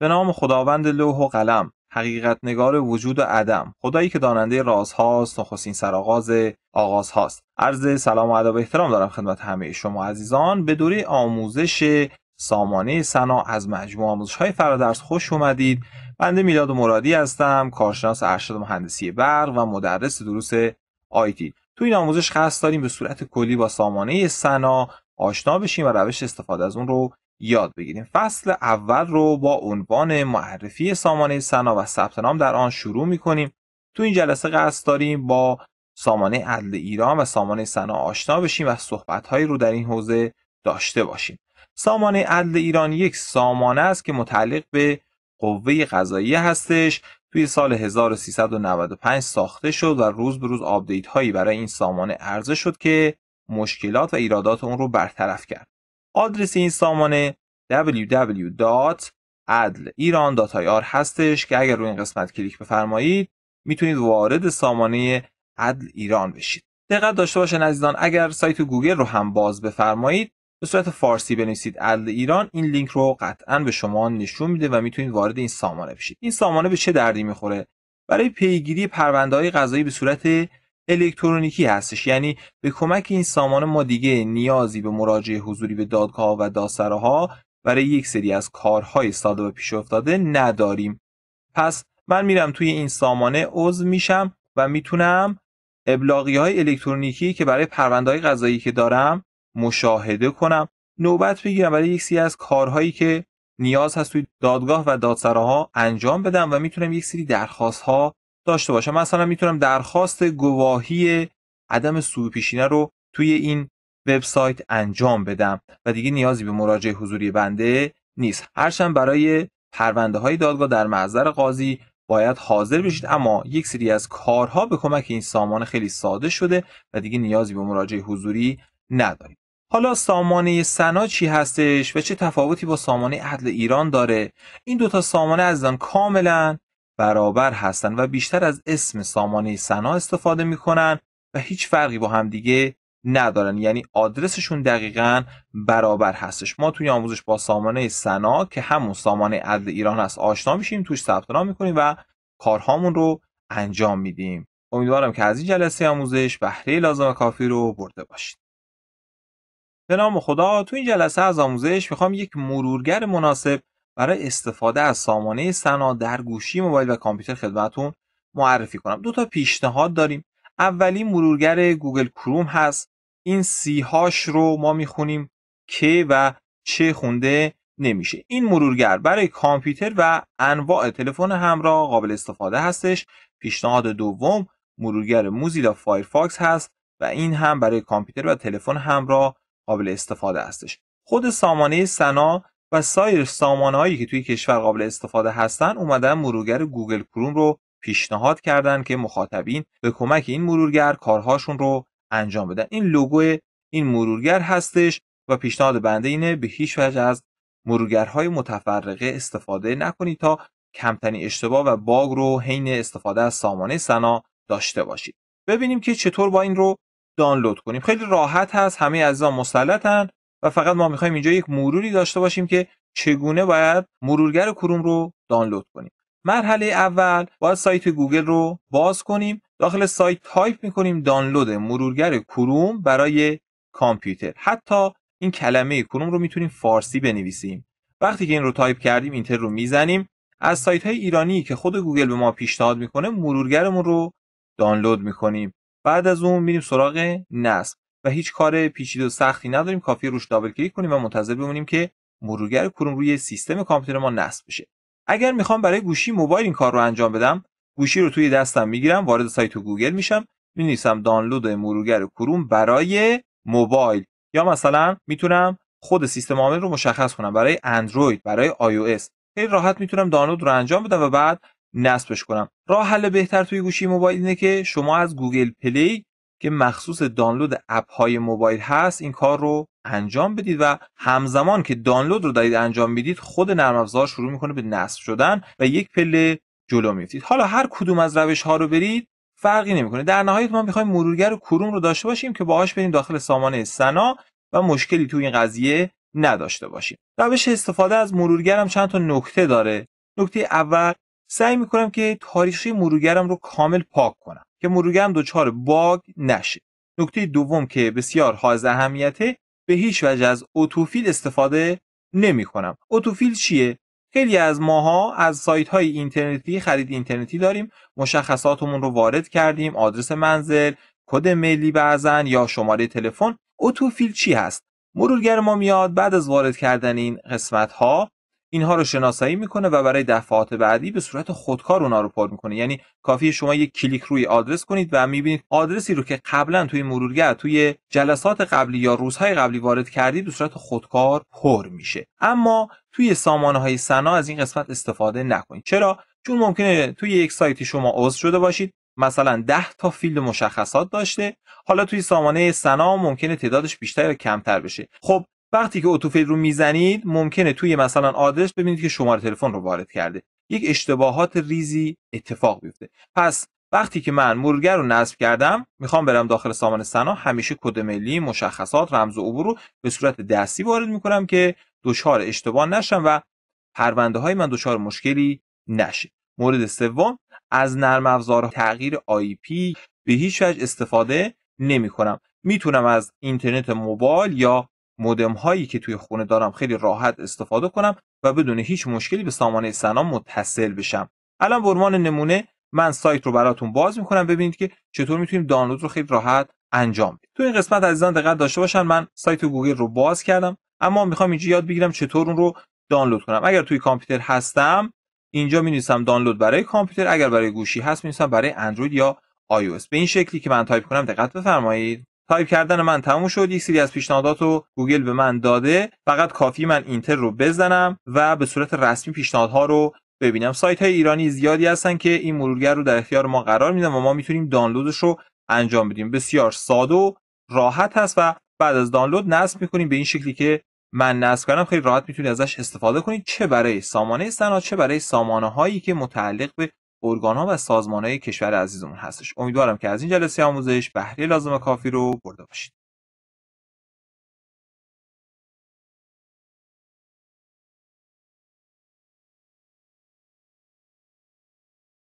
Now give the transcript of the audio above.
به نام خداوند لوح و قلم حقیقت نگار وجود و عدم خدایی که داننده رازهاست نخستین سراغاز آغاز هاست عرض سلام و ادب احترام دارم خدمت همه شما عزیزان به دوره آموزش سامانه سنا از مجموع آموزش های فرادرس خوش اومدید بنده میلاد و مرادی هستم کارشناس ارشد مهندسی برق و مدرس دروس آیتی تو این آموزش خاص داریم به صورت کلی با سامانه سنا آشنا بشیم و روش استفاده از اون رو یاد بگیریم فصل اول رو با عنوان معرفی سامانه سنا و ثبت نام در آن شروع می کنیم تو این جلسه قصد داریم با سامانه عدل ایران و سامانه سنا آشنا بشیم و هایی رو در این حوزه داشته باشیم سامانه عدل ایران یک سامانه است که متعلق به قوه قضایی هستش توی سال 1395 ساخته شد و روز به روز آپدیت هایی برای این سامانه عرضه شد که مشکلات و ایرادات اون رو برطرف کرد آدرس این سامانه www.adliran.ir هستش که اگر روی این قسمت کلیک بفرمایید میتونید وارد سامانه عدل ایران بشید دقت داشته باشین عزیزان اگر سایت گوگل رو هم باز بفرمایید به صورت فارسی بنویسید عدل ایران این لینک رو قطعا به شما نشون میده و میتونید وارد این سامانه بشید این سامانه به چه دردی میخوره برای پیگیری پرونده های قضایی به صورت الکترونیکی هستش یعنی به کمک این سامانه ما دیگه نیازی به مراجعه حضوری به دادگاه و دادسراها برای یک سری از کارهای ساده و پیش افتاده نداریم پس من میرم توی این سامانه عضو میشم و میتونم ابلاغی های الکترونیکی که برای پرونده های قضایی که دارم مشاهده کنم نوبت بگیرم برای یک سری از کارهایی که نیاز هست توی دادگاه و دادسراها انجام بدم و میتونم یک سری درخواست ها داشته باشم مثلا میتونم درخواست گواهی عدم سوء پیشینه رو توی این وبسایت انجام بدم و دیگه نیازی به مراجعه حضوری بنده نیست هرچند برای پرونده های دادگاه در محضر قاضی باید حاضر بشید اما یک سری از کارها به کمک این سامانه خیلی ساده شده و دیگه نیازی به مراجعه حضوری نداریم. حالا سامانه سنا چی هستش و چه تفاوتی با سامانه عدل ایران داره این دوتا سامانه آن کاملا برابر هستند و بیشتر از اسم سامانه سنا استفاده میکنن و هیچ فرقی با هم دیگه ندارن یعنی آدرسشون دقیقا برابر هستش ما توی آموزش با سامانه سنا که همون سامانه عدل ایران است آشنا میشیم توش ثبت نام میکنیم و کارهامون رو انجام میدیم امیدوارم که از این جلسه آموزش بهره لازم و کافی رو برده باشید به نام خدا تو این جلسه از آموزش میخوام یک مرورگر مناسب برای استفاده از سامانه سنا در گوشی موبایل و کامپیوتر خدمتون معرفی کنم دو تا پیشنهاد داریم اولی مرورگر گوگل کروم هست این سی هاش رو ما میخونیم که و چه خونده نمیشه این مرورگر برای کامپیوتر و انواع تلفن همراه قابل استفاده هستش پیشنهاد دوم مرورگر موزیلا فایرفاکس هست و این هم برای کامپیوتر و تلفن همراه قابل استفاده هستش خود سامانه سنا و سایر سامانهایی که توی کشور قابل استفاده هستن اومدن مرورگر گوگل کروم رو پیشنهاد کردن که مخاطبین به کمک این مرورگر کارهاشون رو انجام بدن این لوگو این مرورگر هستش و پیشنهاد بنده اینه به هیچ وجه از مرورگرهای متفرقه استفاده نکنید تا کمتنی اشتباه و باگ رو حین استفاده از سامانه سنا داشته باشید ببینیم که چطور با این رو دانلود کنیم خیلی راحت هست همه آن مسلطن و فقط ما میخوایم اینجا یک مروری داشته باشیم که چگونه باید مرورگر کروم رو دانلود کنیم مرحله اول باید سایت گوگل رو باز کنیم داخل سایت تایپ میکنیم دانلود مرورگر کروم برای کامپیوتر حتی این کلمه کروم رو میتونیم فارسی بنویسیم وقتی که این رو تایپ کردیم اینتر رو میزنیم از سایت های ایرانی که خود گوگل به ما پیشنهاد میکنه مرورگرمون رو دانلود میکنیم بعد از اون میریم سراغ نصب و هیچ کار پیچیده و سختی نداریم کافی روش دابل کلیک کنیم و منتظر بمونیم که مرورگر کروم روی سیستم کامپیوتر ما نصب بشه اگر میخوام برای گوشی موبایل این کار رو انجام بدم گوشی رو توی دستم میگیرم وارد سایت گوگل میشم مینویسم دانلود مرورگر کروم برای موبایل یا مثلا میتونم خود سیستم عامل رو مشخص کنم برای اندروید برای آی او اس خیلی راحت میتونم دانلود رو انجام بدم و بعد نصبش کنم راه حل بهتر توی گوشی موبایل اینه که شما از گوگل پلی که مخصوص دانلود اپ های موبایل هست این کار رو انجام بدید و همزمان که دانلود رو دارید انجام میدید خود نرم افزار شروع میکنه به نصب شدن و یک پله جلو میفتید حالا هر کدوم از روش ها رو برید فرقی نمیکنه در نهایت ما میخوایم مرورگر کروم رو داشته باشیم که باهاش بریم داخل سامانه سنا و مشکلی تو این قضیه نداشته باشیم روش استفاده از مرورگرم چند تا نکته داره نکته اول سعی میکنم که تاریخچه مرورگرم رو کامل پاک کنم که مرورگرم دچار باگ نشه نکته دوم که بسیار حائز اهمیته به هیچ وجه از اتوفیل استفاده نمی کنم اتوفیل چیه خیلی از ماها از سایت های اینترنتی خرید اینترنتی داریم مشخصاتمون رو وارد کردیم آدرس منزل کد ملی بعضن یا شماره تلفن اتوفیل چی هست مرورگر ما میاد بعد از وارد کردن این قسمت ها اینها رو شناسایی میکنه و برای دفعات بعدی به صورت خودکار اونا رو پر میکنه یعنی کافی شما یک کلیک روی آدرس کنید و میبینید آدرسی رو که قبلا توی مرورگر توی جلسات قبلی یا روزهای قبلی وارد کردید به صورت خودکار پر میشه اما توی سامانه های سنا از این قسمت استفاده نکنید چرا چون ممکنه توی یک سایتی شما عضو شده باشید مثلا 10 تا فیلد مشخصات داشته حالا توی سامانه سنا ممکنه تعدادش بیشتر یا کمتر بشه خب وقتی که اتوفیل رو میزنید ممکنه توی مثلا آدرس ببینید که شماره تلفن رو وارد کرده یک اشتباهات ریزی اتفاق بیفته پس وقتی که من مرورگر رو نصب کردم میخوام برم داخل سامان سنا همیشه کد ملی مشخصات رمز و عبور رو به صورت دستی وارد میکنم که دچار اشتباه نشم و پرونده های من دچار مشکلی نشه مورد سوم از نرم افزار تغییر آی به هیچ وجه استفاده نمی کنم میتونم از اینترنت موبایل یا مودم هایی که توی خونه دارم خیلی راحت استفاده کنم و بدون هیچ مشکلی به سامانه سنا متصل بشم الان به عنوان نمونه من سایت رو براتون باز میکنم ببینید که چطور میتونیم دانلود رو خیلی راحت انجام بدیم تو این قسمت عزیزان دقت داشته باشن من سایت گوگل رو باز کردم اما میخوام اینجا یاد بگیرم چطور اون رو دانلود کنم اگر توی کامپیوتر هستم اینجا می نویسم دانلود برای کامپیوتر اگر برای گوشی هست می برای اندروید یا iOS به این شکلی که من تایپ کنم دقت بفرمایید تایپ کردن من تموم شد یک سری از پیشنهادات رو گوگل به من داده فقط کافی من اینتر رو بزنم و به صورت رسمی پیشنهادها رو ببینم سایت های ایرانی زیادی هستن که این مرورگر رو در اختیار ما قرار میدن و ما میتونیم دانلودش رو انجام بدیم بسیار ساده و راحت هست و بعد از دانلود نصب میکنیم به این شکلی که من نصب کردم خیلی راحت میتونید ازش استفاده کنید چه برای سامانه صنعت چه برای سامانه هایی که متعلق به ها و سازمانهای کشور عزیزمون هستش امیدوارم که از این جلسه آموزش بهره لازم کافی رو برده باشید